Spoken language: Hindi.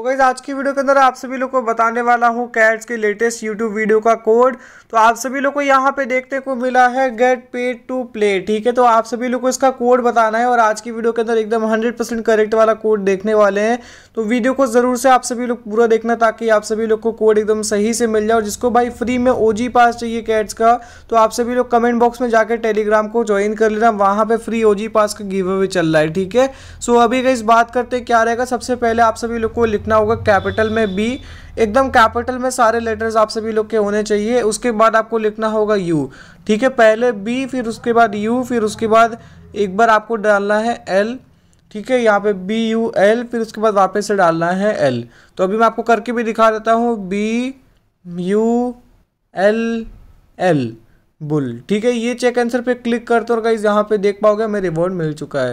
तो गैज़ आज की वीडियो के अंदर आप सभी लोग को बताने वाला हूँ कैट्स के लेटेस्ट यूट्यूब वीडियो का कोड तो आप सभी लोग को यहाँ पे देखने को मिला है गेट पेड टू प्ले ठीक है तो आप सभी लोग को इसका कोड बताना है और आज की वीडियो के अंदर एकदम 100 परसेंट करेक्ट वाला कोड देखने वाले हैं तो वीडियो को ज़रूर से आप सभी लोग पूरा देखना ताकि आप सभी लोग को कोड एकदम सही से मिल जाए और जिसको भाई फ्री में ओ पास चाहिए कैट्स का तो आप सभी लोग कमेंट बॉक्स में जाकर टेलीग्राम को ज्वाइन कर लेना वहाँ पर फ्री ओ पास का गिव अवे चल रहा है ठीक है सो अभी गई बात करते क्या रहेगा सबसे पहले आप सभी लोग को लिखना लिखना होगा कैपिटल में बी एकदम कैपिटल में सारे लेटर्स आप सभी लोग के होने चाहिए उसके बाद आपको लिखना होगा यू ठीक है पहले बी फिर उसके बाद यू फिर उसके बाद एक बार आपको डालना है एल ठीक है यहाँ पे बी यू एल फिर उसके बाद वापस से डालना है एल तो अभी मैं आपको करके भी दिखा देता हूँ B U L L bull ठीक है ये चेक आंसर पे क्लिक करते और गाइज यहाँ पे देख पाओगे मेरे रिवॉर्ड मिल चुका है